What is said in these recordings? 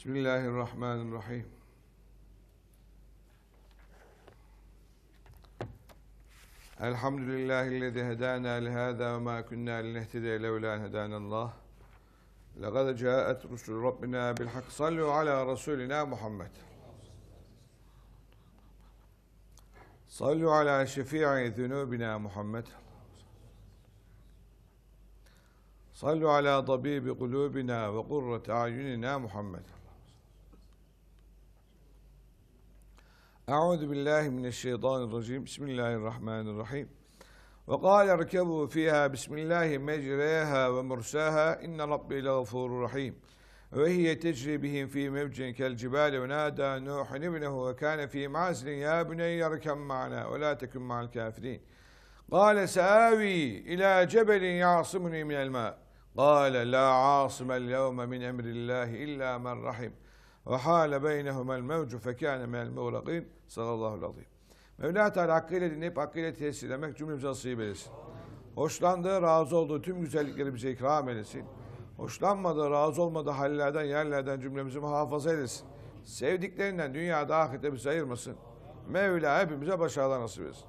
بسم الله الرحمن الرحيم الحمد لله الذي هدانا لهذا وما كنا لنهتدي لولا ان هدانا الله لقد جاءت رسل ربنا بالحق صلوا على رسولنا محمد صلوا على شفيع ذنوبنا محمد صلوا على طبيب قلوبنا وقرة أعيننا محمد أعوذ بالله من الشيطان الرجيم بسم الله الرحمن الرحيم وقال اركبوا فيها بسم الله مجريها ومرساها إن ربي لغفور رحيم وهي تجري بهم في موج كالجبال ونادى نوح ابنه وكان في معزل يا بني اركب معنا ولا تكن مع الكافرين قال سآوي إلى جبل يعصمني من الماء قال لا عاصم اليوم من أمر الله إلا من رحم Ve hâle beynehumel mevcu fekâne minel mevlagîn sallallahu aleyhi Mevla Teala hakkıyla dinleyip hakkıyla tesirlemek cümlemize nasip eylesin. Hoşlandığı, razı olduğu tüm güzellikleri bize ikram eylesin. Hoşlanmadığı, razı olmadığı hallerden, yerlerden cümlemizi muhafaza eylesin. Sevdiklerinden dünyada, ahirette bizi ayırmasın. Mevla hepimize başarılar nasip etsin.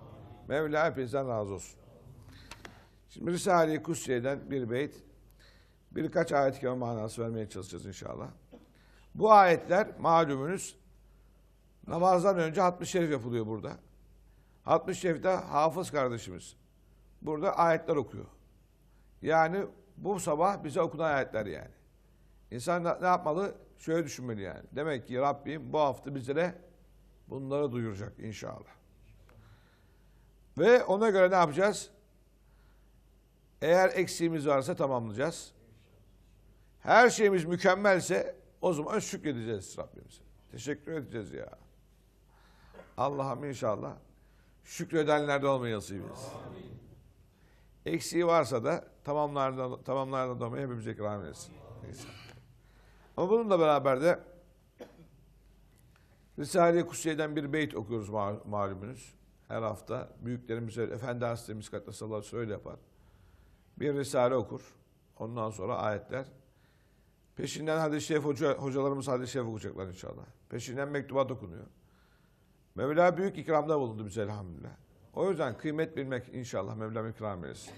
Mevla hepinizden razı olsun. Şimdi Risale-i Kusya'dan bir beyt, birkaç ayet-i manası vermeye çalışacağız inşallah. Bu ayetler malumunuz namazdan önce 60 şerif yapılıyor burada. 60 şerif de hafız kardeşimiz burada ayetler okuyor. Yani bu sabah bize okunan ayetler yani. İnsan ne yapmalı? Şöyle düşünmeli yani. Demek ki Rabbim bu hafta bizlere bunları duyuracak inşallah. Ve ona göre ne yapacağız? Eğer eksiğimiz varsa tamamlayacağız. Her şeyimiz mükemmelse o zaman şükredeceğiz Rabbimize. Teşekkür edeceğiz ya. Allah'ım inşallah şükredenlerde olmayı nasip etsin. Eksiği varsa da tamamlardan, tamamlardan olmayı hepimize ikram etsin. Neyse. Ama bununla beraber de Risale-i Kusiye'den bir beyt okuyoruz mal malumunuz. Her hafta büyüklerimiz Efendi Hazretimiz Katlasallahu söyle yapar. Bir Risale okur. Ondan sonra ayetler Peşinden hadis-i şerif hoca, hocalarımız hadis-i şerif okuyacaklar inşallah. Peşinden mektuba dokunuyor. Mevla büyük ikramda bulundu bize elhamdülillah. O yüzden kıymet bilmek inşallah Mevlam ikram eylesin.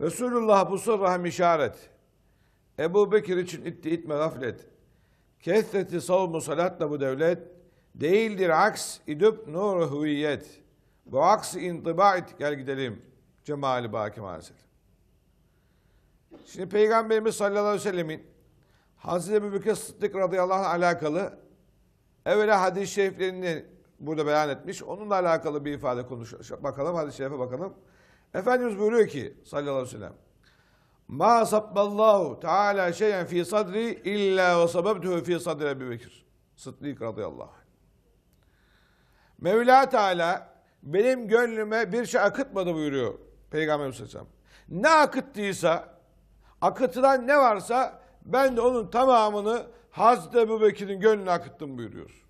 Resulullah bu sırrahem işaret. Ebu Bekir için itti itme gaflet. Kesseti savmu salatla bu devlet. Değildir aks idüp nur hüviyet. Bu aks intiba et gel gidelim. Cemali Baki Hazretleri. Şimdi Peygamberimiz sallallahu aleyhi ve sellemin Hazreti Ebu Bekir Sıddık radıyallahu anh alakalı evvela hadis-i şeriflerini burada beyan etmiş. Onunla alakalı bir ifade konuş bakalım. Hadis-i şerife bakalım. Efendimiz buyuruyor ki sallallahu aleyhi ve sellem Ma sabballahu teala şeyen fi sadri illa ve sababtuhu fi sadri Ebu Bekir. Sıddık radıyallahu anh. Mevla Teala benim gönlüme bir şey akıtmadı buyuruyor Peygamberimiz Aleyhisselam. Ne akıttıysa Akıtılan ne varsa ben de onun tamamını Hazreti Ebu Bekir'in gönlüne akıttım buyuruyor.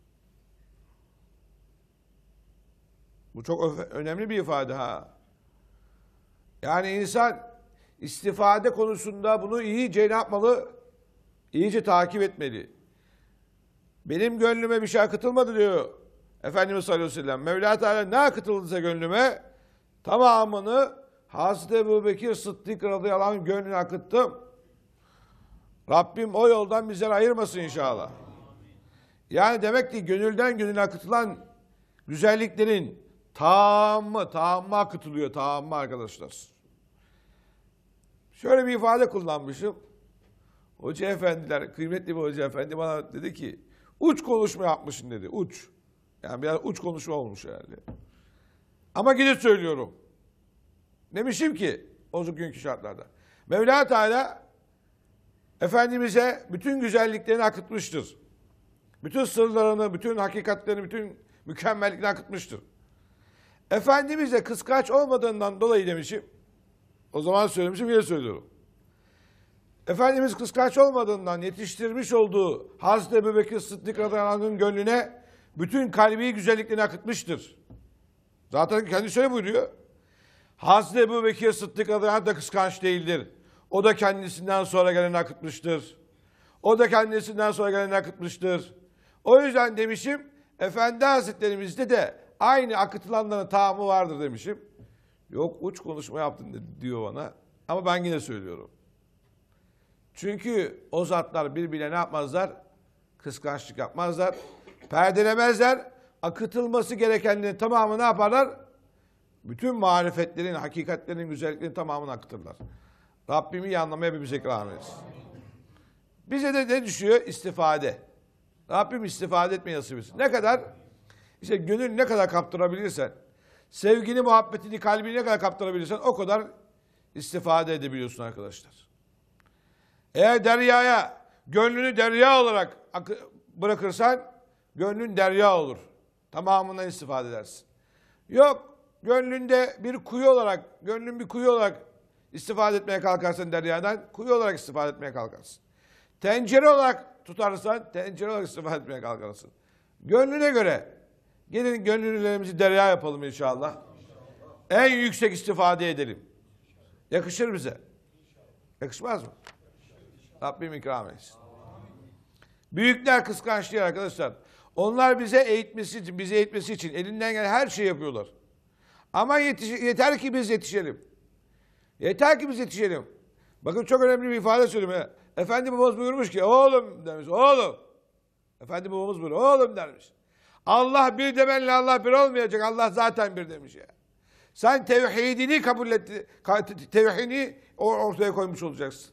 Bu çok önemli bir ifade ha. Yani insan istifade konusunda bunu iyice ne yapmalı? iyice takip etmeli. Benim gönlüme bir şey akıtılmadı diyor Efendimiz sallallahu aleyhi ve sellem. Mevla Teala ne akıtıldıysa gönlüme tamamını Hazreti Ebu Bekir Sıddık radıyallahu anh gönlünü akıttı. Rabbim o yoldan bizleri ayırmasın inşallah. Yani demek ki gönülden gönüle akıtılan güzelliklerin tamamı, tamamı akıtılıyor, tamamı arkadaşlar. Şöyle bir ifade kullanmışım. Hoca efendiler, kıymetli bir hoca efendi bana dedi ki, uç konuşma yapmışsın dedi, uç. Yani biraz uç konuşma olmuş herhalde. Ama gidip söylüyorum. Demişim ki o günkü şartlarda. Mevla Teala Efendimiz'e bütün güzelliklerini akıtmıştır. Bütün sırlarını, bütün hakikatlerini, bütün mükemmelliklerini akıtmıştır. Efendimize de kıskaç olmadığından dolayı demişim. O zaman söylemişim, yine söylüyorum. Efendimiz kıskaç olmadığından yetiştirmiş olduğu Hazreti Ebu Bekir Sıddık Radyalan'ın gönlüne bütün kalbi güzelliklerini akıtmıştır. Zaten kendi şöyle buyuruyor. Hazreti Ebu Bekir Sıddık adına da kıskanç değildir. O da kendisinden sonra geleni akıtmıştır. O da kendisinden sonra geleni akıtmıştır. O yüzden demişim, Efendi Hazretlerimizde de aynı akıtılanların tamamı vardır demişim. Yok uç konuşma yaptın diyor bana. Ama ben yine söylüyorum. Çünkü o zatlar birbirine ne yapmazlar? Kıskançlık yapmazlar. Perdelemezler. Akıtılması gerekenlerin tamamı ne yaparlar? Bütün marifetlerin, hakikatlerin, güzelliklerin tamamını akıtırlar. Rabbimi iyi anlamaya bir ikram etsin. Bize de ne düşüyor? İstifade. Rabbim istifade etmeyi nasip etsin. Ne kadar? İşte gönül ne kadar kaptırabilirsen, sevgini, muhabbetini, kalbini ne kadar kaptırabilirsen o kadar istifade edebiliyorsun arkadaşlar. Eğer deryaya, gönlünü derya olarak bırakırsan gönlün derya olur. Tamamından istifade edersin. Yok gönlünde bir kuyu olarak, gönlün bir kuyu olarak istifade etmeye kalkarsın deryadan, kuyu olarak istifade etmeye kalkarsın. Tencere olarak tutarsan, tencere olarak istifade etmeye kalkarsın. Gönlüne göre, gelin gönüllülerimizi derya yapalım inşallah. En yüksek istifade edelim. Yakışır bize. Yakışmaz mı? Rabbim ikram etsin. Büyükler kıskançlığı arkadaşlar. Onlar bize eğitmesi için, bizi eğitmesi için elinden gelen her şeyi yapıyorlar. Ama yetiş yeter ki biz yetişelim. Yeter ki biz yetişelim. Bakın çok önemli bir ifade söyleyeyim. Efendi babamız buyurmuş ki oğlum demiş. Oğlum. Efendi babamız buyur, Oğlum dermiş. Allah bir demenle Allah bir olmayacak. Allah zaten bir demiş ya. Sen tevhidini kabul etti, tevhidini ortaya koymuş olacaksın.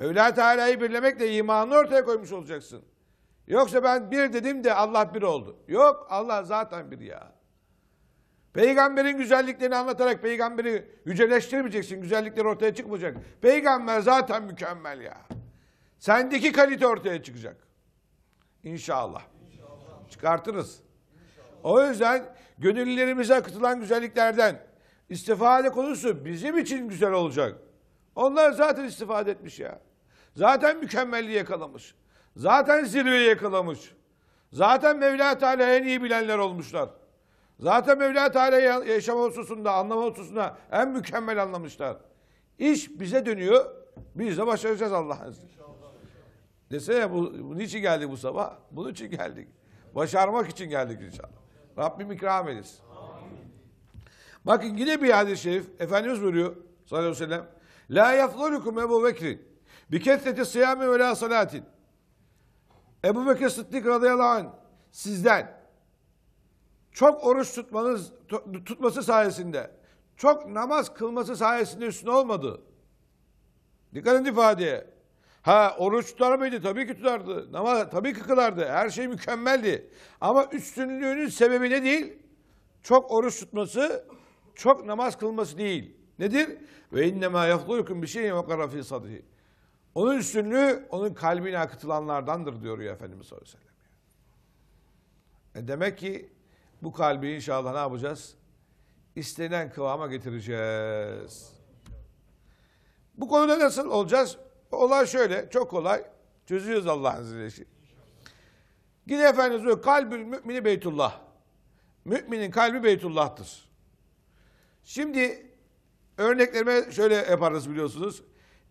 Mevla Teala'yı birlemekle imanını ortaya koymuş olacaksın. Yoksa ben bir dedim de Allah bir oldu. Yok Allah zaten bir ya. Peygamberin güzelliklerini anlatarak peygamberi yüceleştirmeyeceksin. Güzellikler ortaya çıkmayacak. Peygamber zaten mükemmel ya. Sendeki kalite ortaya çıkacak. İnşallah. İnşallah. Çıkartırız. İnşallah. O yüzden gönüllerimize akıtılan güzelliklerden istifade konusu bizim için güzel olacak. Onlar zaten istifade etmiş ya. Zaten mükemmelliği yakalamış. Zaten zirveyi yakalamış. Zaten Mevla Teala en iyi bilenler olmuşlar. Zaten Mevla Teala yaşam hususunda, anlama hususunda en mükemmel anlamışlar. İş bize dönüyor. Biz de başaracağız Allah'ın izniyle. Desene bu, bu niçin geldik bu sabah? Bunun için geldik. Başarmak için geldik inşallah. Rabbim ikram edilsin. Bakın yine bir hadis-i şerif. Efendimiz buyuruyor sallallahu aleyhi ve sellem. La yafdalukum Ebu Bekri. Bi kesreti sıyami ve la salatin. Ebu Bekir Sıddık radıyallahu anh sizden çok oruç tutmanız tutması sayesinde, çok namaz kılması sayesinde üstüne olmadı. Dikkat edin ifadeye. Ha oruç tutar mıydı? Tabii ki tutardı. Namaz tabii ki kılardı. Her şey mükemmeldi. Ama üstünlüğünün sebebi ne değil? Çok oruç tutması, çok namaz kılması değil. Nedir? Ve innema yaflukum bir şeyin vakara fi sadri. Onun üstünlüğü onun kalbine akıtılanlardandır diyor ya Efendimiz sallallahu aleyhi ve sellem. E demek ki bu kalbi inşallah ne yapacağız? İstenen kıvama getireceğiz. Bu konuda nasıl olacağız? Olay şöyle, çok kolay. Çözüyoruz Allah'ın izniyle. Yine Efendimiz diyor, kalbül mümini beytullah. Müminin kalbi beytullah'tır. Şimdi örneklerime şöyle yaparız biliyorsunuz.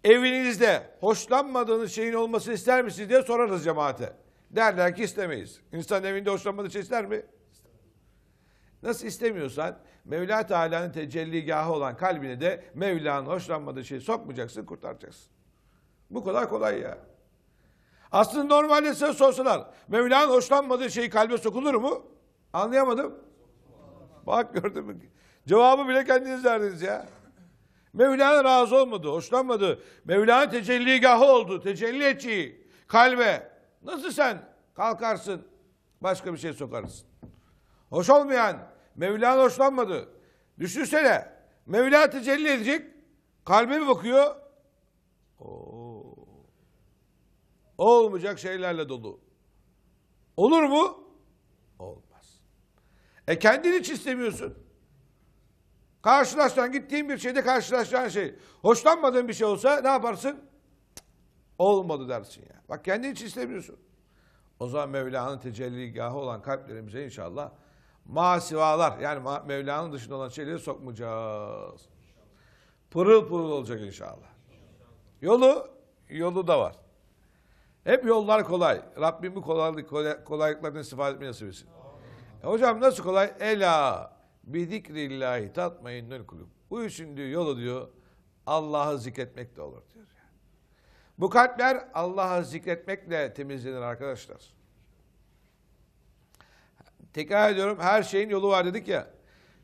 Evinizde hoşlanmadığınız şeyin olması ister misiniz diye sorarız cemaate. Derler ki istemeyiz. İnsan evinde hoşlanmadığı şey ister mi? Nasıl istemiyorsan Mevla Teala'nın tecelligahı olan kalbine de Mevla'nın hoşlanmadığı şeyi sokmayacaksın, kurtaracaksın. Bu kadar kolay ya. Aslında normalde size sorsalar Mevla'nın hoşlanmadığı şeyi kalbe sokulur mu? Anlayamadım. Bak gördün mü? Cevabı bile kendiniz verdiniz ya. Mevla'nın razı olmadı, hoşlanmadı. Mevla'nın tecelligahı oldu, tecelli edeceği kalbe. Nasıl sen kalkarsın başka bir şey sokarsın? Hoş olmayan, Mevla'nın hoşlanmadı. Düşünsene, Mevla tecelli edecek, kalbe mi bakıyor. Oo. Olmayacak şeylerle dolu. Olur mu? Olmaz. E kendini hiç istemiyorsun. Karşılaştığın, gittiğin bir şeyde karşılaşacağın şey. Hoşlanmadığın bir şey olsa ne yaparsın? Olmadı dersin ya. Bak kendini hiç istemiyorsun. O zaman Mevla'nın tecelligahı olan kalplerimize inşallah masivalar yani Mevla'nın dışında olan şeyleri sokmayacağız. Pırıl pırıl olacak inşallah. Yolu, yolu da var. Hep yollar kolay. Rabbim bu kolaylık, kolay, kolaylıklardan istifade etmeyi nasip etsin. E hocam nasıl kolay? Ela bidikrillahi tatmayın nül kulub. Bu üçün diyor yolu diyor Allah'ı zikretmek de olur diyor. Bu kalpler Allah'ı zikretmekle temizlenir arkadaşlar. Tekrar ediyorum her şeyin yolu var dedik ya.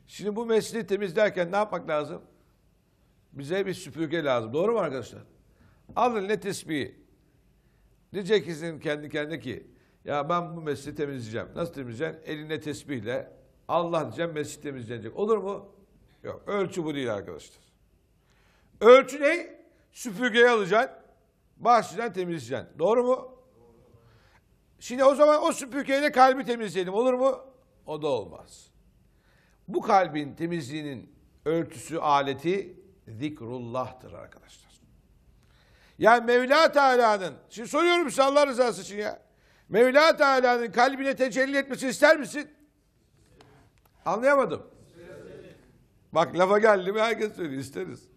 Şimdi bu mesleği temizlerken ne yapmak lazım? Bize bir süpürge lazım. Doğru mu arkadaşlar? Alın ne tesbihi. Diyecek ki kendi kendine ki ya ben bu mesleği temizleyeceğim. Nasıl temizleyeceksin? Eline tesbihle Allah diyeceğim mescid temizleyecek. Olur mu? Yok. Ölçü bu değil arkadaşlar. Ölçü ne? Süpürgeyi alacaksın. Bahçeden temizleyeceksin. Doğru mu? Şimdi o zaman o süpürgeyle kalbi temizleyelim olur mu? O da olmaz. Bu kalbin temizliğinin örtüsü aleti zikrullah'tır arkadaşlar. Yani Mevla Teala'nın, şimdi soruyorum size Allah rızası için ya. Mevla Teala'nın kalbine tecelli etmesini ister misin? Anlayamadım. Bak lafa geldi mi herkes söylüyor isteriz.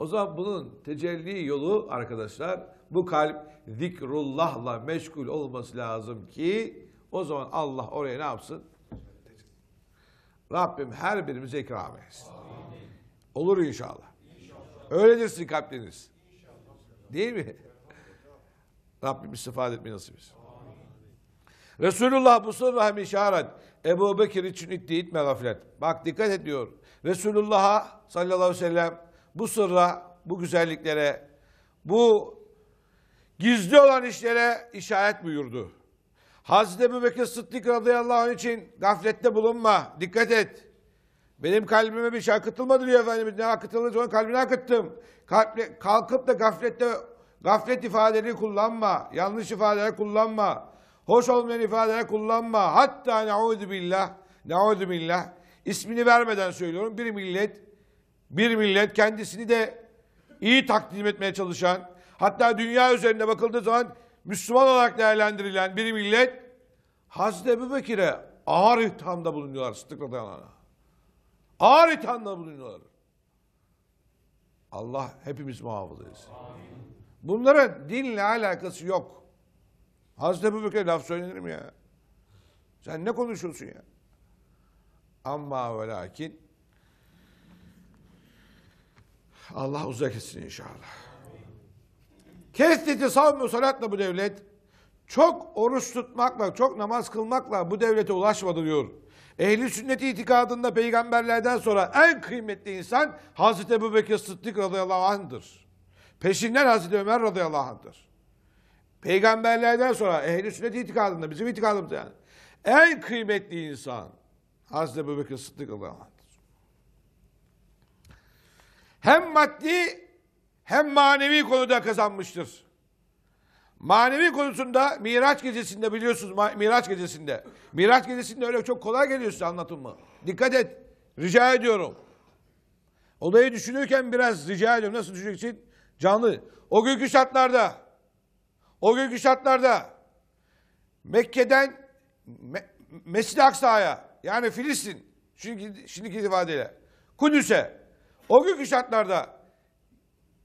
O zaman bunun tecelli yolu arkadaşlar bu kalp zikrullahla meşgul olması lazım ki o zaman Allah oraya ne yapsın? Rabbim her birimize ikram etsin. Olur inşallah. inşallah. Öyledirsin kalpleriniz. Değil mi? Rabbim istifade etmeyi nasip etsin. Resulullah bu sırrı hem işaret. Ebu Bekir için itti itme gaflet. Bak dikkat ediyor. Resulullah'a sallallahu aleyhi ve sellem bu sırra, bu güzelliklere, bu gizli olan işlere işaret buyurdu. Hazreti Ebu Bekir Sıddık radıyallahu anh için gaflette bulunma, dikkat et. Benim kalbime bir şey akıtılmadı diyor Efendimiz. Ne akıtıldı sonra kalbine akıttım. Kalple, kalkıp da gaflette gaflet ifadeleri kullanma. Yanlış ifadeler kullanma. Hoş olmayan ifadeler kullanma. Hatta ne'udü billah. Ne'udü billah. İsmini vermeden söylüyorum. Bir millet bir millet kendisini de iyi takdim etmeye çalışan, hatta dünya üzerinde bakıldığı zaman Müslüman olarak değerlendirilen bir millet, Hazreti Ebu Bekir'e ağır ithamda bulunuyorlar sıddıkla dayanana. Ağır ithamda bulunuyorlar. Allah hepimiz muhafız etsin. Bunların dinle alakası yok. Hazreti Ebu Bekir'e laf söylenir mi ya? Sen ne konuşuyorsun ya? Amma ve lakin Allah uzak etsin inşallah. Kestiti savmu salatla bu devlet. Çok oruç tutmakla, çok namaz kılmakla bu devlete ulaşmadı diyor. Ehli sünnet itikadında peygamberlerden sonra en kıymetli insan Hazreti Ebu Sıddık radıyallahu anh'dır. Peşinden Hazreti Ömer radıyallahu anh'dır. Peygamberlerden sonra ehli sünnet itikadında bizim itikadımız yani. En kıymetli insan Hazreti Ebu Sıddık radıyallahu anh hem maddi hem manevi konuda kazanmıştır. Manevi konusunda Miraç gecesinde biliyorsunuz Miraç gecesinde. Miraç gecesinde öyle çok kolay geliyor size anlatılma. Dikkat et. Rica ediyorum. Olayı düşünürken biraz rica ediyorum. Nasıl düşüneceksin? Canlı. O günkü şartlarda o günkü şartlarda Mekke'den Me Mescid-i Aksa'ya yani Filistin çünkü şimdiki ifadeyle Kudüs'e o günkü şartlarda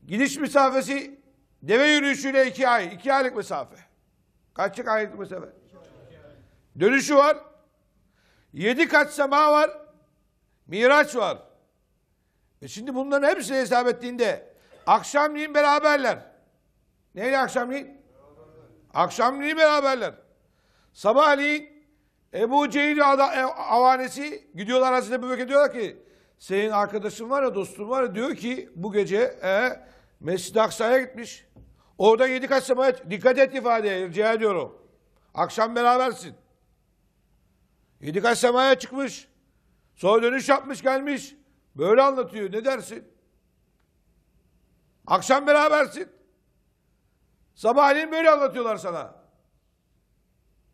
gidiş mesafesi deve yürüyüşüyle iki ay, iki aylık mesafe. kaç aylık mesafe? Dönüşü var. Yedi kat sema var. Miraç var. E şimdi bunların hepsini hesap ettiğinde akşamleyin beraberler. Neyle akşamleyin? Akşamleyin beraberler. Sabahleyin Ebu Cehil e, avanesi gidiyorlar Hazreti Ebu Bekir ki senin arkadaşın var ya dostun var ya diyor ki bu gece e, Mescid-i Aksa'ya gitmiş. Orada yedi kaç sema et. Dikkat et ifadeye rica ediyorum. Akşam berabersin. Yedi kaç semaya çıkmış. Sonra dönüş yapmış gelmiş. Böyle anlatıyor. Ne dersin? Akşam berabersin. Sabahleyin böyle anlatıyorlar sana.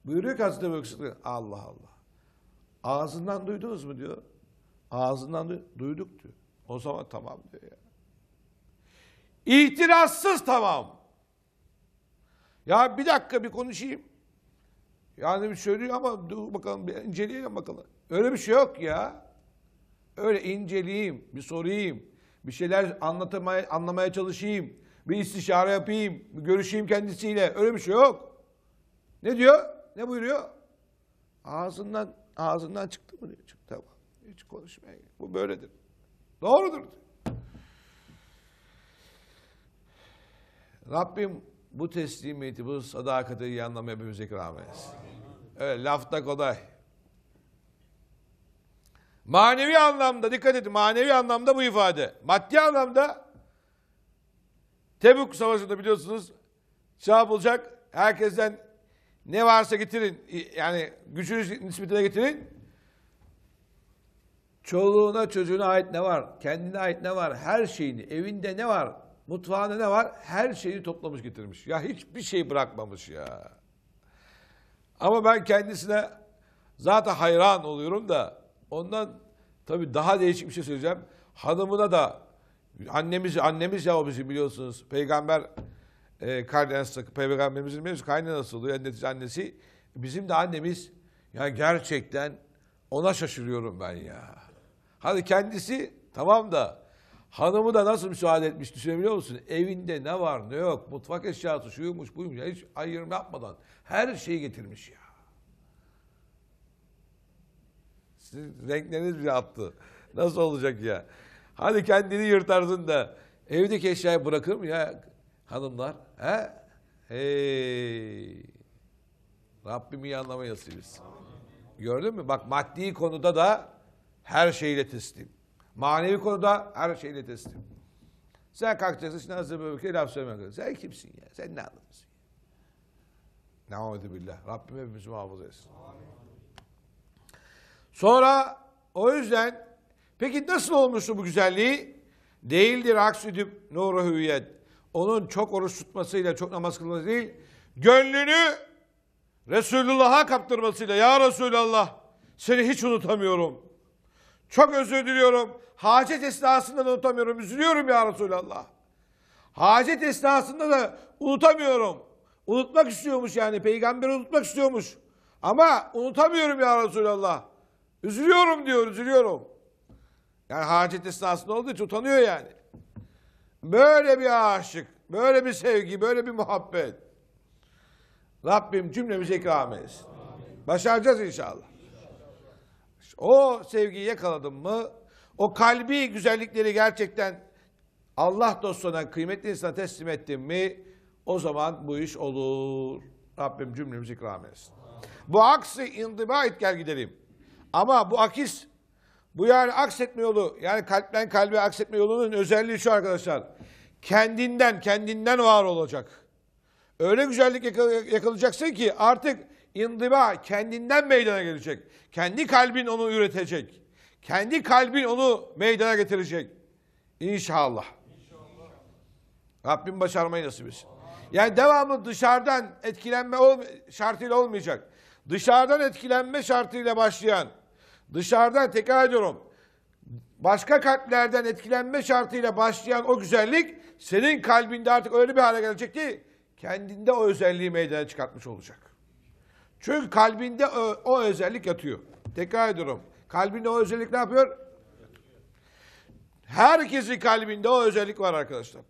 Buyuruyor ki Hazreti Ebu Allah Allah. Ağzından duydunuz mu diyor. Ağzından duyduk diyor. O zaman tamam diyor ya. İtirazsız tamam. Ya bir dakika bir konuşayım. Yani bir söylüyor şey ama dur bakalım bir inceleyelim bakalım. Öyle bir şey yok ya. Öyle inceleyeyim, bir sorayım, bir şeyler anlatmaya, anlamaya çalışayım, bir istişare yapayım, bir görüşeyim kendisiyle. Öyle bir şey yok. Ne diyor? Ne buyuruyor? Ağzından ağzından çıktı mı diyor. Çıktı. Tamam hiç konuşmayın. Bu böyledir. Doğrudur. Rabbim bu teslimiyeti, bu sadakati iyi anlamaya hepimize ikram etsin. Evet, lafta kolay. Manevi anlamda, dikkat edin, manevi anlamda bu ifade. Maddi anlamda Tebuk Savaşı'nda biliyorsunuz şey yapılacak, herkesten ne varsa getirin, yani gücünüz nispetine getirin, Çoluğuna çocuğuna ait ne var? Kendine ait ne var? Her şeyini, evinde ne var? Mutfağında ne var? Her şeyi toplamış getirmiş. Ya hiçbir şey bırakmamış ya. Ama ben kendisine zaten hayran oluyorum da ondan tabii daha değişik bir şey söyleyeceğim. Hanımına da annemiz annemiz ya o bizim biliyorsunuz. Peygamber e, kaynanası, peygamberimizin biliyorsunuz kaynanası oluyor. Netice annesi. Bizim de annemiz ya gerçekten ona şaşırıyorum ben ya. Hadi kendisi tamam da hanımı da nasıl müsaade etmiş düşünebiliyor musun? Evinde ne var ne yok mutfak eşyası şuymuş buymuş hiç ayırım yapmadan her şeyi getirmiş ya. siz renkleriniz bir attı. Nasıl olacak ya? Hadi kendini yırtarsın da evdeki eşyayı bırakır mı ya hanımlar? He? Hey. Rabbim iyi anlamayı nasip Gördün mü? Bak maddi konuda da her şeyle teslim. Manevi konuda her şeyle teslim. Sen kalkacaksın şimdi Hazreti Ebubekir'e laf söylemek Sen kimsin ya? Sen ne anlamışsın? Nauzu billah. Rabbim hepimizi muhafaza etsin. Sonra o yüzden peki nasıl olmuştu bu güzelliği? Değildir aks edip nuru hüviyet. Onun çok oruç tutmasıyla, çok namaz kılması değil, gönlünü Resulullah'a kaptırmasıyla. Ya Resulallah seni hiç unutamıyorum. Çok özür diliyorum. Hacet esnasında da unutamıyorum. Üzülüyorum ya Resulallah. Hacet esnasında da unutamıyorum. Unutmak istiyormuş yani. Peygamberi unutmak istiyormuş. Ama unutamıyorum ya Resulallah. Üzülüyorum diyor, üzülüyorum. Yani hacet esnasında olduğu için utanıyor yani. Böyle bir aşık, böyle bir sevgi, böyle bir muhabbet. Rabbim cümlemize ikram etsin. Başaracağız inşallah. O sevgiyi yakaladım mı? O kalbi güzellikleri gerçekten Allah dostuna, kıymetli insana teslim ettim mi? O zaman bu iş olur. Rabbim cümlemizi ikram etsin. Bu aksi indiba et gel gidelim. Ama bu akis, bu yani aksetme yolu, yani kalpten kalbe aksetme yolunun özelliği şu arkadaşlar. Kendinden, kendinden var olacak. Öyle güzellik yakalayacaksın ki artık İndiba kendinden meydana gelecek. Kendi kalbin onu üretecek. Kendi kalbin onu meydana getirecek. İnşallah. İnşallah. Rabbim başarmayı nasip etsin. Yani devamlı dışarıdan etkilenme şartıyla olmayacak. Dışarıdan etkilenme şartıyla başlayan, dışarıdan tekrar ediyorum, başka kalplerden etkilenme şartıyla başlayan o güzellik senin kalbinde artık öyle bir hale gelecek ki kendinde o özelliği meydana çıkartmış olacak. Çünkü kalbinde o, o özellik yatıyor. Tekrar ediyorum. Kalbinde o özellik ne yapıyor? Herkesin kalbinde o özellik var arkadaşlar.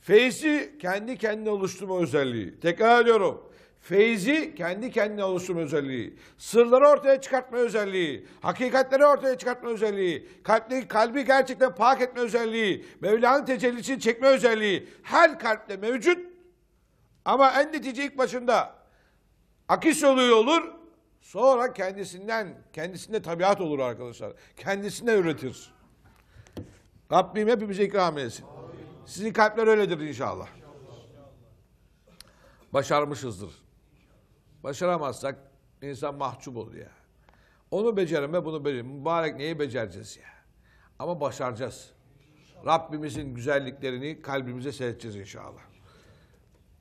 Feyzi kendi kendine oluşturma özelliği. Tekrar ediyorum. Feyzi kendi kendine oluşturma özelliği. Sırları ortaya çıkartma özelliği. Hakikatleri ortaya çıkartma özelliği. Kalbi, kalbi gerçekten pak etme özelliği. Mevla'nın tecellisini çekme özelliği. Her kalpte mevcut. Ama en netice ilk başında Akis oluyor olur. Sonra kendisinden, kendisinde tabiat olur arkadaşlar. Kendisine üretir. Rabbim hepimize ikram etsin. Sizin kalpler öyledir inşallah. Başarmışızdır. Başaramazsak insan mahcup olur ya. Onu becerme, bunu becer. Mübarek neyi becereceğiz ya. Ama başaracağız. Rabbimizin güzelliklerini kalbimize seyredeceğiz inşallah.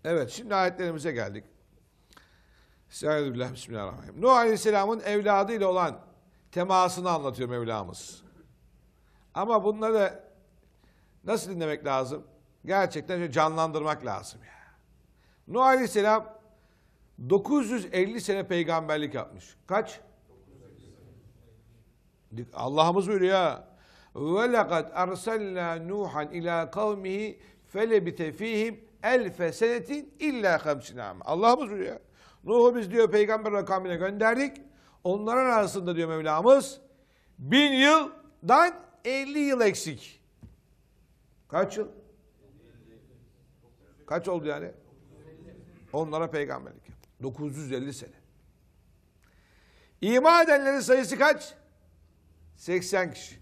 Evet şimdi ayetlerimize geldik. Estağfirullah, Bismillahirrahmanirrahim. Nuh Aleyhisselam'ın evladıyla olan temasını anlatıyor Mevlamız. Ama bunları nasıl dinlemek lazım? Gerçekten canlandırmak lazım ya. Nuh Aleyhisselam 950 sene peygamberlik yapmış. Kaç? Allah'ımız buyuruyor ya. Ve lekad ersalna Nuhan ila kavmihi felebite fihim elfe senetin illa kamsina Allah'ımız buyuruyor ya. Nuh'u biz diyor peygamber Rakamine gönderdik. Onların arasında diyor Mevlamız bin yıldan 50 yıl eksik. Kaç yıl? Kaç oldu yani? Onlara peygamberlik 950 sene. İman edenlerin sayısı kaç? 80 kişi.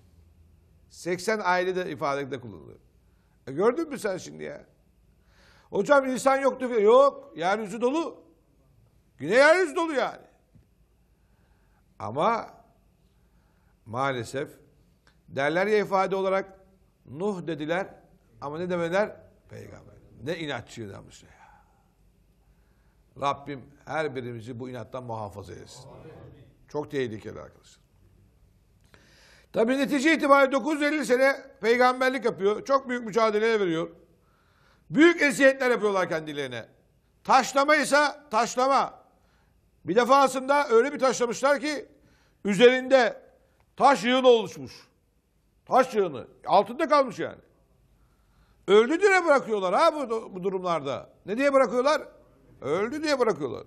80 ailede ifadede kullanılıyor. E gördün mü sen şimdi ya? Hocam insan yoktu. Yok. Yeryüzü dolu. Güney henüz dolu yani. Ama maalesef derler ya ifade olarak Nuh dediler ama ne demeler Peygamber. Ne inatçı adammış ya. Rabbim her birimizi bu inattan muhafaza etsin. Çok tehlikeli arkadaşlar. Tabi netice itibariyle 950 sene peygamberlik yapıyor. Çok büyük mücadele veriyor. Büyük eziyetler yapıyorlar kendilerine. Taşlama ise taşlama. Bir defasında öyle bir taşlamışlar ki üzerinde taş yığını oluşmuş. Taş yığını. Altında kalmış yani. Öldü diye bırakıyorlar ha bu, bu durumlarda. Ne diye bırakıyorlar? Öldü diye bırakıyorlar.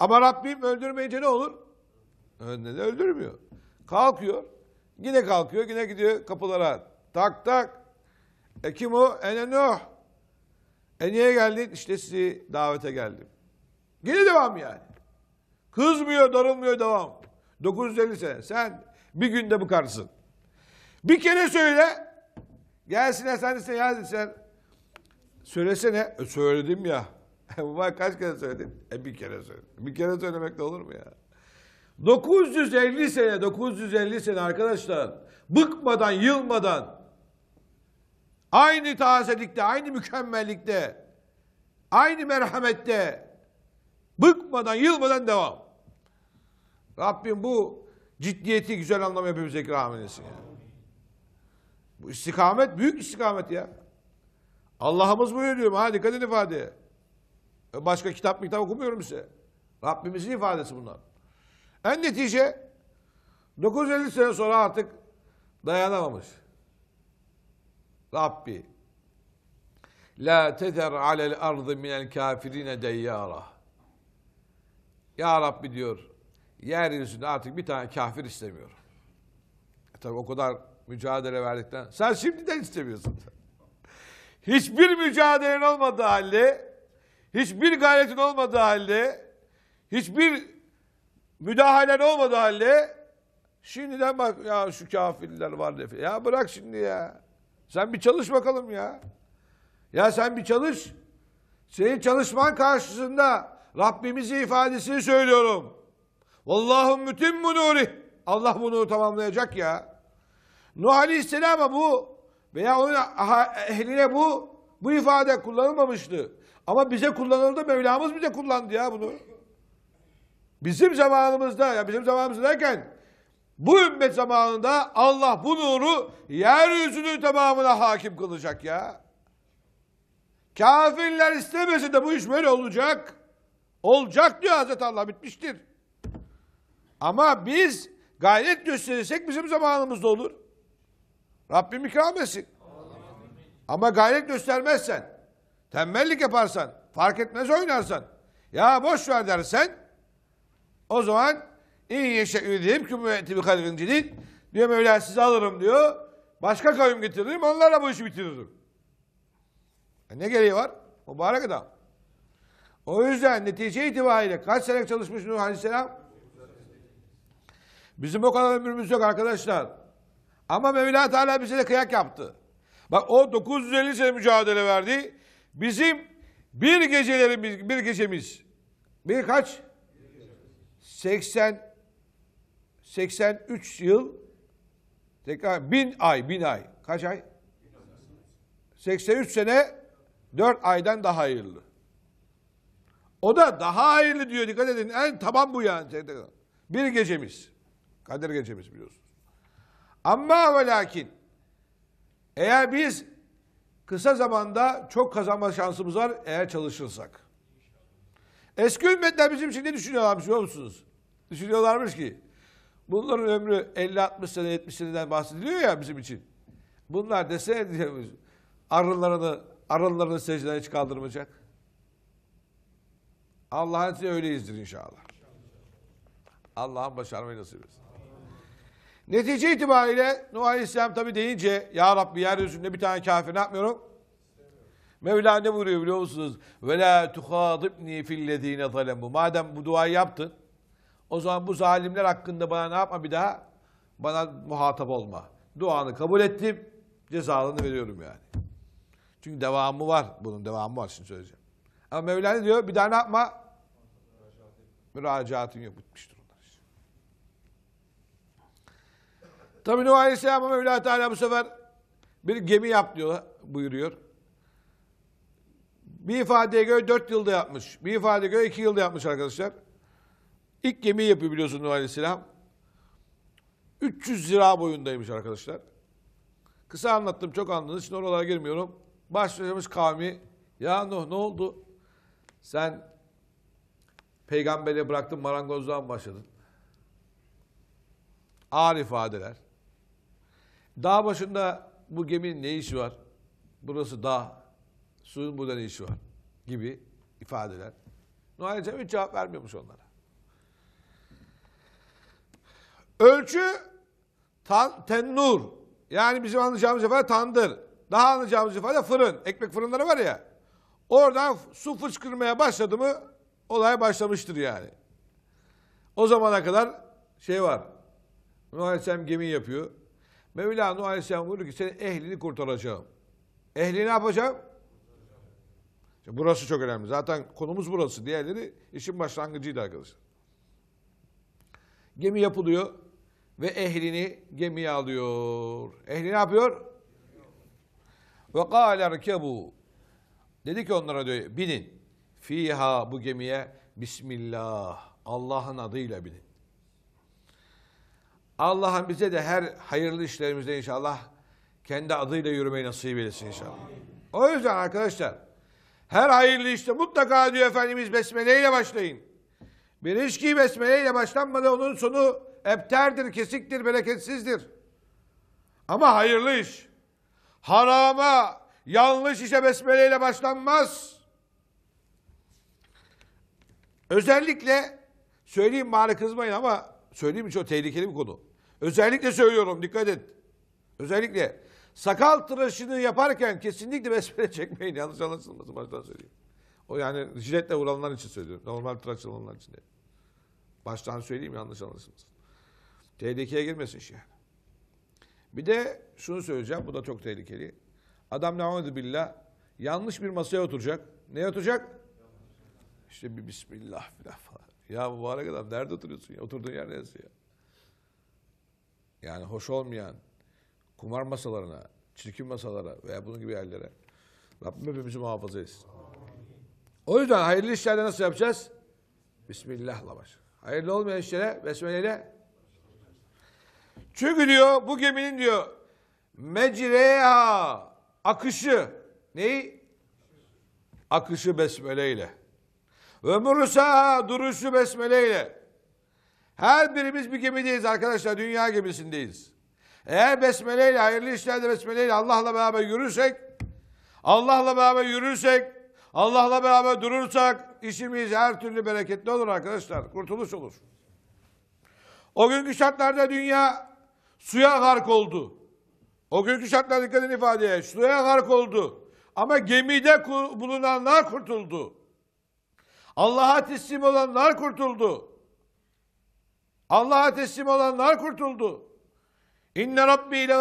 Ama Rabbim öldürmeyince ne olur? Önüne de öldürmüyor. Kalkıyor. Yine kalkıyor. Yine gidiyor kapılara. Tak tak. E kim o? Ene Nuh. E niye geldin? İşte sizi davete geldim. Yine devam yani. Kızmıyor, darılmıyor, devam. 950 sene. Sen bir günde bu bıkarsın. Bir kere söyle. Gelsin hastanesine sen Söylesene. E, söyledim ya. Mübarek kaç kere söyledim? E bir kere söyledim. Bir kere söylemek de olur mu ya? 950 sene, 950 sene arkadaşlar. Bıkmadan, yılmadan. Aynı tazelikte, aynı mükemmellikte. Aynı merhamette. Bıkmadan, yılmadan devam. Rabbim bu ciddiyeti güzel anlam hepimize ikram eylesin. Yani. Bu istikamet büyük istikamet ya. Allah'ımız buyuruyor diyorum. Ha dikkat edin ifadeye. Başka kitap mı kitap okumuyorum size. Rabbimizin ifadesi bunlar. En netice 950 sene sonra artık dayanamamış. Rabbi La tezer alel ardı minel kafirine deyyara Ya Rabbi diyor yeryüzünde artık bir tane kafir istemiyorum. E tabi o kadar mücadele verdikten, sen şimdiden istemiyorsun. Hiçbir mücadelen olmadığı halde, hiçbir gayretin olmadığı halde, hiçbir müdahalen olmadığı halde, şimdiden bak ya şu kafirler var defa. Ya bırak şimdi ya. Sen bir çalış bakalım ya. Ya sen bir çalış. Senin çalışman karşısında Rabbimizi ifadesini söylüyorum. Vallahu mütimmu nuri. Allah bunu tamamlayacak ya. Nuh Aleyhisselam'a bu veya onun ehline bu bu ifade kullanılmamıştı. Ama bize kullanıldı. Mevlamız bize kullandı ya bunu. Bizim zamanımızda ya bizim zamanımızda derken bu ümmet zamanında Allah bu nuru yeryüzünün tamamına hakim kılacak ya. Kafirler istemese de bu iş böyle olacak. Olacak diyor Hazreti Allah bitmiştir. Ama biz gayret gösterirsek bizim zamanımızda olur. Rabbim ikram etsin. Ama gayret göstermezsen, tembellik yaparsan, fark etmez oynarsan, ya boş ver dersen, o zaman in yeşe üdhibküm ve etibi halgın cilil, diyor Mevla sizi alırım diyor, başka kavim getiririm, onlarla bu işi bitiririm. E ne gereği var? Mübarek adam. O yüzden netice itibariyle kaç sene çalışmış Nuh Aleyhisselam? Bizim o kadar ömrümüz yok arkadaşlar. Ama Mevla Teala bize de kıyak yaptı. Bak o 950 sene mücadele verdi. Bizim bir gecelerimiz, bir gecemiz bir kaç? 80 83 yıl tekrar bin ay, bin ay. Kaç ay? 83 sene 4 aydan daha hayırlı. O da daha hayırlı diyor. Dikkat edin. En taban bu yani. Bir gecemiz. Kadir gecemiz biliyorsunuz. Ama ve lakin eğer biz kısa zamanda çok kazanma şansımız var eğer çalışırsak. Eski ümmetler bizim için ne düşünüyorlar biliyor musunuz? Düşünüyorlarmış ki bunların ömrü 50-60 sene 70 seneden bahsediliyor ya bizim için. Bunlar dese diyoruz arınlarını arılarını secdeden hiç kaldırmayacak. Allah'ın izniyle öyleyizdir inşallah. Allah'ın başarmayı nasip etsin. Netice itibariyle Nuh Aleyhisselam tabi deyince Ya Rabbi yeryüzünde bir tane kafir ne yapmıyorum? Mevla ne buyuruyor biliyor musunuz? Ve la tuhadibni fillezine zalemu. Madem bu duayı yaptın o zaman bu zalimler hakkında bana ne yapma bir daha? Bana muhatap olma. Duanı kabul ettim. Cezalarını veriyorum yani. Çünkü devamı var. Bunun devamı var şimdi söyleyeceğim. Ama Mevla ne diyor? Bir daha ne yapma? Müracaatın yok. Bitmiştir. Tabi Nuh Aleyhisselam'a Mevla Teala bu sefer bir gemi yap diyor, buyuruyor. Bir ifadeye göre dört yılda yapmış. Bir ifadeye göre iki yılda yapmış arkadaşlar. İlk gemi yapıyor biliyorsun Nuh Aleyhisselam. 300 zira boyundaymış arkadaşlar. Kısa anlattım çok anladınız. Şimdi oralara girmiyorum. Başlamış kavmi. Ya Nuh ne oldu? Sen peygamberi bıraktın marangozluğa mı başladın? Ağır ifadeler. Dağ başında bu geminin ne işi var? Burası dağ. Suyun burada ne işi var? Gibi ifadeler. Noel Cem hiç cevap vermiyormuş onlara. Ölçü tan, tennur. Yani bizim anlayacağımız ifade tandır. Daha anlayacağımız ifade fırın. Ekmek fırınları var ya. Oradan su fışkırmaya başladı mı olay başlamıştır yani. O zamana kadar şey var. Noel Cem gemi yapıyor. Mevlana Aleyhisselam buyurdu ki senin ehlini kurtaracağım. Ehli ne yapacağım? İşte burası çok önemli. Zaten konumuz burası. Diğerleri işin başlangıcıydı arkadaşlar. Gemi yapılıyor ve ehlini gemiye alıyor. Ehli ne yapıyor? Ve kâle rkebu. Dedi ki onlara diyor binin. Fiha bu gemiye Bismillah. Allah'ın adıyla binin. Allah'ım bize de her hayırlı işlerimizde inşallah kendi adıyla yürümeyi nasip etsin inşallah. O yüzden arkadaşlar her hayırlı işte mutlaka diyor Efendimiz besmele ile başlayın. Bir ilişki besmele ile başlanmadı onun sonu epterdir, kesiktir, bereketsizdir. Ama hayırlı iş. Harama, yanlış işe besmele ile başlanmaz. Özellikle söyleyeyim bari kızmayın ama söyleyeyim mi çok tehlikeli bir konu. Özellikle söylüyorum dikkat et. Özellikle sakal tıraşını yaparken kesinlikle besmele çekmeyin. Yanlış anlaşılmasın baştan söyleyeyim. O yani jiletle vuranlar için söylüyorum. Normal tıraş olanlar için değil. Baştan söyleyeyim yanlış anlaşılmasın. Tehlikeye girmesin şey. Bir de şunu söyleyeceğim. Bu da çok tehlikeli. Adam ne oldu billah yanlış bir masaya oturacak. Neye oturacak? İşte bir bismillah falan. Ya mübarek kadar nerede oturuyorsun ya? Oturduğun yer neresi ya? Yani hoş olmayan kumar masalarına, çirkin masalara veya bunun gibi yerlere Rabbim hepimizi muhafaza etsin. O yüzden hayırlı işlerde nasıl yapacağız? Bismillah'la baş. Hayırlı olmayan işlere besmeleyle. Çünkü diyor bu geminin diyor mecreha akışı neyi? Akışı besmeleyle. Ömürsa duruşu besmeleyle. Her birimiz bir gemideyiz arkadaşlar. Dünya gemisindeyiz. Eğer besmeleyle, hayırlı işlerde besmeleyle Allah'la beraber yürürsek, Allah'la beraber yürürsek, Allah'la beraber durursak işimiz her türlü bereketli olur arkadaşlar. Kurtuluş olur. O günkü şartlarda dünya suya gark oldu. O günkü şartlarda dikkat ifadeye. Suya gark oldu. Ama gemide bulunanlar kurtuldu. Allah'a teslim olanlar kurtuldu. Allah'a teslim olanlar kurtuldu. İnne Rabbi ile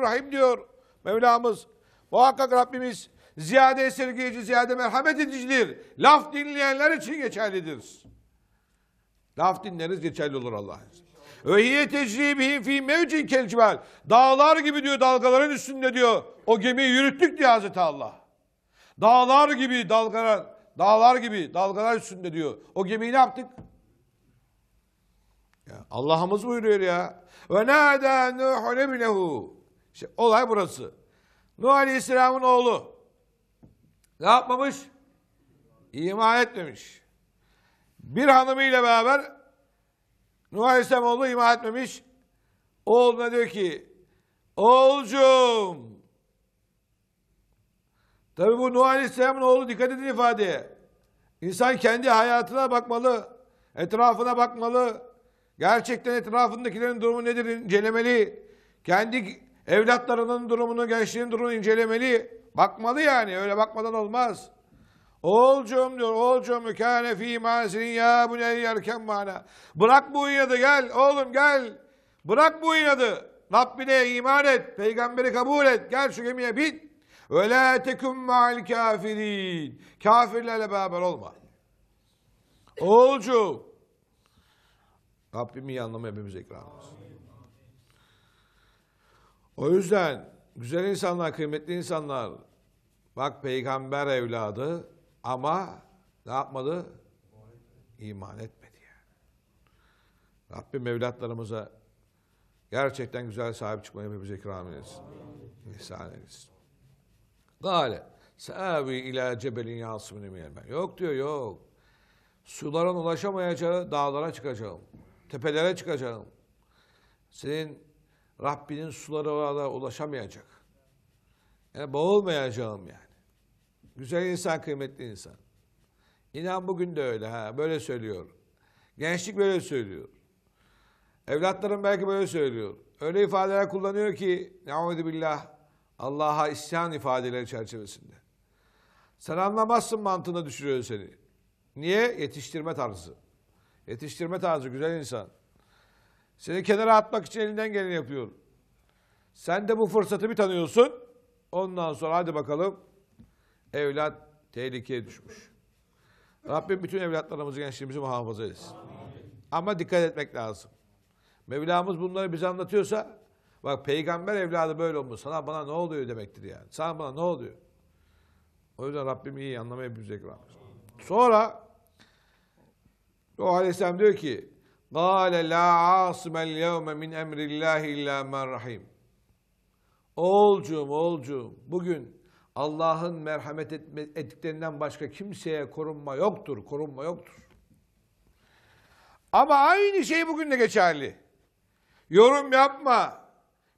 rahim diyor Mevlamız. Muhakkak Rabbimiz ziyade esirgeyici, ziyade merhamet edicidir. Laf dinleyenler için geçerlidir. Laf dinleriz geçerli olur Allah'ın ve hiye tecribihim fî mevcin kelcibel. Dağlar gibi diyor dalgaların üstünde diyor. O gemiyi yürüttük diyor Hazreti Allah. Dağlar gibi dalgalar Dağlar gibi dalgalar üstünde diyor. O gemiyi ne yaptık? Allah'ımız buyuruyor ya. Ve nâdâ Nuhun ebinehu. İşte olay burası. Nuh Aleyhisselam'ın oğlu ne yapmamış? İman etmemiş. Bir hanımıyla beraber Nuh Aleyhisselam oğlu iman etmemiş. Oğluna diyor ki oğulcum Tabi bu Nuh Aleyhisselam'ın oğlu dikkat edin ifadeye. İnsan kendi hayatına bakmalı, etrafına bakmalı. Gerçekten etrafındakilerin durumu nedir incelemeli. Kendi evlatlarının durumunu, gençliğin durumunu incelemeli. Bakmalı yani öyle bakmadan olmaz. Oğulcum diyor, oğulcum kâne fî mâsinin ya buneyyerken bana. Bırak bu inadı gel, oğlum gel. Bırak bu inadı. Rabbine iman et, peygamberi kabul et. Gel şu gemiye bin. Ve la tekun ma'al kafirin. Kafirlerle beraber olma. Oğulcu. Rabbim iyi anlamı hepimize ikram olsun. O yüzden güzel insanlar, kıymetli insanlar. Bak peygamber evladı ama ne yapmadı? İman etmedi yani. Rabbim evlatlarımıza gerçekten güzel sahip çıkmayı hepimize ikram etsin. İhsan etsin. Gale. Sâvi ilâ cebelin yâsımını miyelmen. Yok diyor yok. Suların ulaşamayacağı dağlara çıkacağım. Tepelere çıkacağım. Senin Rabbinin suları orada ulaşamayacak. Yani boğulmayacağım yani. Güzel insan, kıymetli insan. İnan bugün de öyle ha. Böyle söylüyor. Gençlik böyle söylüyor. Evlatlarım belki böyle söylüyor. Öyle ifadeler kullanıyor ki, ne'udü billah, Allah'a isyan ifadeleri çerçevesinde. Sen anlamazsın mantığına düşürüyor seni. Niye? Yetiştirme tarzı. Yetiştirme tarzı güzel insan. Seni kenara atmak için elinden geleni yapıyor. Sen de bu fırsatı bir tanıyorsun. Ondan sonra hadi bakalım evlat tehlikeye düşmüş. Rabbim bütün evlatlarımızı, gençliğimizi muhafaza etsin. Amin. Ama dikkat etmek lazım. Mevlamız bunları bize anlatıyorsa Bak peygamber evladı böyle olmuş. Sana bana ne oluyor demektir yani. Sana bana ne oluyor? O yüzden Rabbim iyi anlamaya bilecek Rabbim. Sonra o aleyhisselam diyor ki قَالَ لَا عَاصِمَ الْيَوْمَ مِنْ اَمْرِ اللّٰهِ اِلَّا مَنْ رَحِيمٍ Oğulcuğum, oğulcuğum, bugün Allah'ın merhamet etme, ettiklerinden başka kimseye korunma yoktur, korunma yoktur. Ama aynı şey bugün de geçerli. Yorum yapma,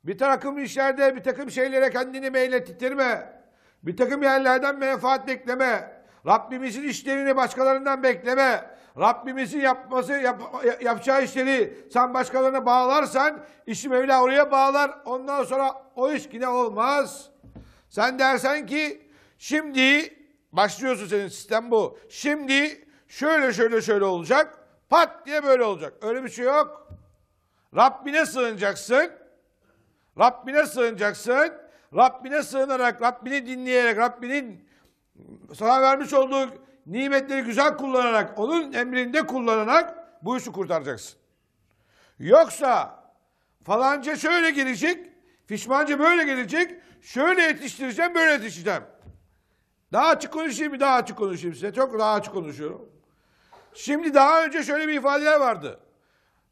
bir takım işlerde bir takım şeylere kendini meylettirme. Bir takım yerlerden menfaat bekleme. Rabbimizin işlerini başkalarından bekleme. Rabbimizin yapması yap, yapacağı işleri sen başkalarına bağlarsan işi Mevla oraya bağlar. Ondan sonra o iş yine olmaz. Sen dersen ki şimdi başlıyorsun senin sistem bu. Şimdi şöyle şöyle şöyle olacak. Pat diye böyle olacak. Öyle bir şey yok. Rabbine sığınacaksın. Rabbine sığınacaksın. Rabbine sığınarak, Rabbini dinleyerek, Rabbinin sana vermiş olduğu nimetleri güzel kullanarak, onun emrinde kullanarak bu işi kurtaracaksın. Yoksa falanca şöyle gelecek, fişmanca böyle gelecek, şöyle yetiştireceğim, böyle yetiştireceğim. Daha açık konuşayım mı? Daha açık konuşayım size. Çok daha açık konuşuyorum. Şimdi daha önce şöyle bir ifadeler vardı.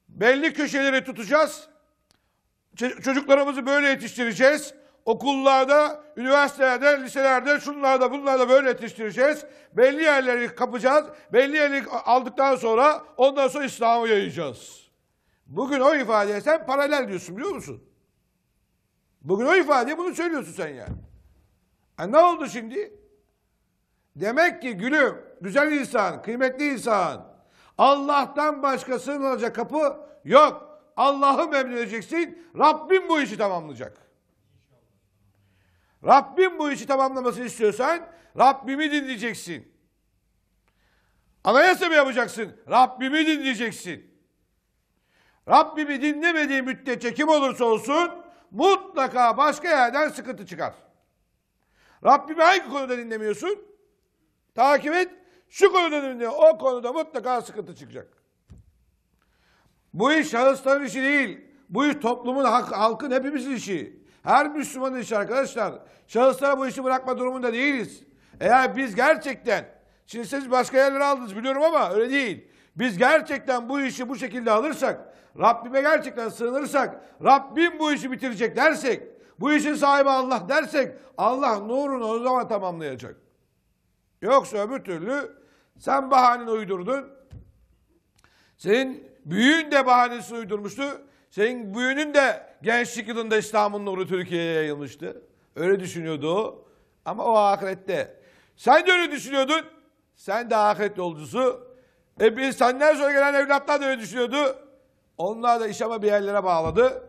Belli köşeleri tutacağız, Çocuklarımızı böyle yetiştireceğiz. Okullarda, üniversitelerde, liselerde, şunlarda, bunlarda böyle yetiştireceğiz. Belli yerleri kapacağız. Belli yerleri aldıktan sonra ondan sonra İslam'ı yayacağız. Bugün o ifadeye sen paralel diyorsun biliyor musun? Bugün o ifadeye bunu söylüyorsun sen yani. E ne oldu şimdi? Demek ki gülüm, güzel insan, kıymetli insan, Allah'tan başkasının olacak kapı yok. Allah'ı memnun edeceksin. Rabbim bu işi tamamlayacak. Rabbim bu işi tamamlamasını istiyorsan Rabbimi dinleyeceksin. Anayasa mı yapacaksın? Rabbimi dinleyeceksin. Rabbimi dinlemediği müddetçe kim olursa olsun mutlaka başka yerden sıkıntı çıkar. Rabbimi hangi konuda dinlemiyorsun? Takip et. Şu konuda dinle. O konuda mutlaka sıkıntı çıkacak. Bu iş şahısların işi değil. Bu iş toplumun, halkın hepimizin işi. Her Müslümanın işi arkadaşlar. Şahıslara bu işi bırakma durumunda değiliz. Eğer biz gerçekten, şimdi siz başka yerlere aldınız biliyorum ama öyle değil. Biz gerçekten bu işi bu şekilde alırsak, Rabbime gerçekten sığınırsak, Rabbim bu işi bitirecek dersek, bu işin sahibi Allah dersek, Allah nurunu o zaman tamamlayacak. Yoksa öbür türlü sen bahaneni uydurdun, senin büyüğün de bahanesi uydurmuştu. Senin büyüğünün de gençlik yılında İslam'ın nuru Türkiye'ye yayılmıştı. Öyle düşünüyordu o. Ama o ahirette. Sen de öyle düşünüyordun. Sen de ahiret yolcusu. E biz senden sonra gelen evlatlar da öyle düşünüyordu. Onlar da iş ama bir yerlere bağladı.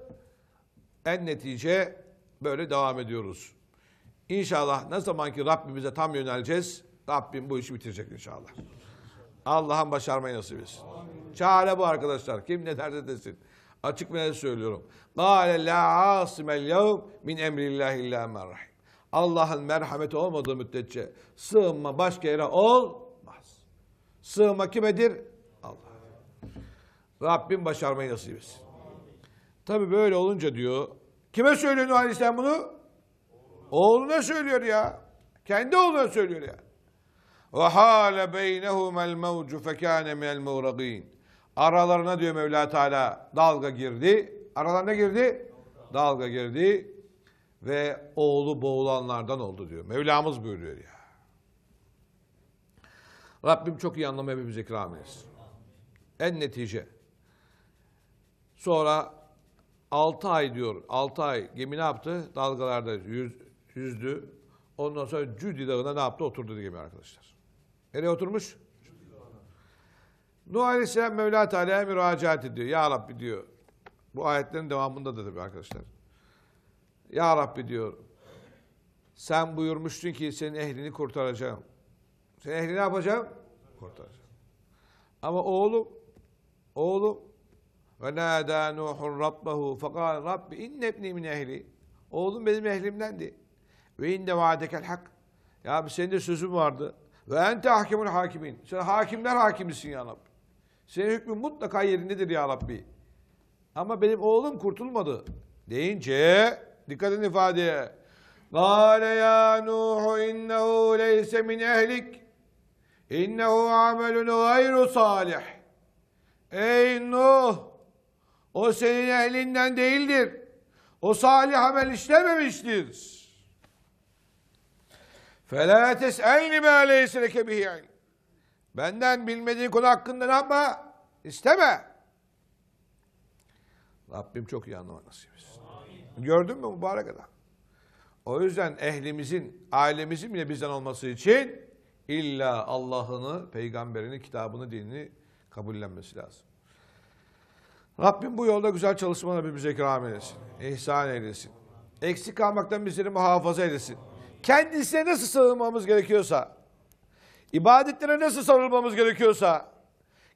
En netice böyle devam ediyoruz. İnşallah ne zaman ki Rabbimize tam yöneleceğiz. Rabbim bu işi bitirecek inşallah. Allah'ın başarmayı nasip etsin. Çare bu arkadaşlar. Kim ne derse desin. Açık ve söylüyorum. Gâle la asimel yevm min emrillâhi illâ merrahim. Allah'ın merhameti olmadığı müddetçe sığınma başka yere olmaz. Sığınma kimedir? Allah. Rabbim başarmayı nasip etsin. Tabi böyle olunca diyor. Kime söylüyor Nuh Aleyhisselam bunu? Oğluna söylüyor ya. Kendi oğluna söylüyor ya. وَحَالَ بَيْنَهُمَ الْمَوْجُ فَكَانَ مِنَ الْمُغْرَقِينَ Aralarına diyor Mevla Teala dalga girdi. Aralarına girdi? Dalga girdi. Ve oğlu boğulanlardan oldu diyor. Mevlamız buyuruyor ya. Rabbim çok iyi anlamaya hepimize ikram En netice. Sonra 6 ay diyor. 6 ay gemi ne yaptı? Dalgalarda yüz, yüzdü. Ondan sonra Cüdi Dağı'na ne yaptı? Oturdu gemi arkadaşlar. Nereye oturmuş? Nuh Aleyhisselam Mevla Teala'ya müracaat ediyor. Ya Rabbi diyor. Bu ayetlerin devamında da tabii arkadaşlar. Ya Rabbi diyor. Sen buyurmuştun ki senin ehlini kurtaracağım. Senin ehlini ne yapacağım? Kurtaracağım. Ama oğlum, oğlum ve nâdâ Nuhun Rabbahu fekâle Rabbi inne ebni min ehli. Oğlum benim ehlimdendi. Ve inde vaadekel hak. Ya abi senin de sözün vardı. Ve ente hakimul hakimin. Sen hakimler hakimisin ya Rabbi. Senin hükmün mutlaka yerindedir ya Rabbi. Ama benim oğlum kurtulmadı deyince dikkat edin ifadeye. Kale ya Nuh innehu leyse min ehlik. İnnehu amelun gayru salih. Ey Nuh o senin ehlinden değildir. O salih amel işlememiştir. فَلَا تَسْعَيْنِ مَا لَيْسِ لَكَ بِهِ Benden bilmediğin konu hakkında ne yapma? İsteme. Rabbim çok iyi anlama nasip etsin. Gördün mü mübarek adam? O yüzden ehlimizin, ailemizin bile bizden olması için illa Allah'ını, peygamberini, kitabını, dinini kabullenmesi lazım. Rabbim bu yolda güzel çalışmalar bize ikram eylesin. İhsan eylesin. Eksik kalmaktan bizleri muhafaza eylesin kendisine nasıl sarılmamız gerekiyorsa, ibadetlere nasıl sarılmamız gerekiyorsa,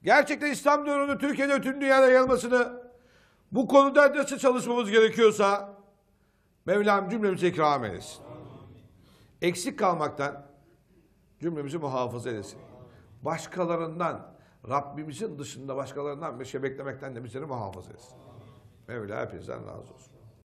gerçekten İslam dönümünün Türkiye'de tüm dünyada yayılmasını bu konuda nasıl çalışmamız gerekiyorsa Mevlam cümlemizi ikram eylesin. Eksik kalmaktan cümlemizi muhafaza eylesin. Başkalarından, Rabbimizin dışında başkalarından bir şey beklemekten de bizleri muhafaza eylesin. Mevla hepinizden razı olsun.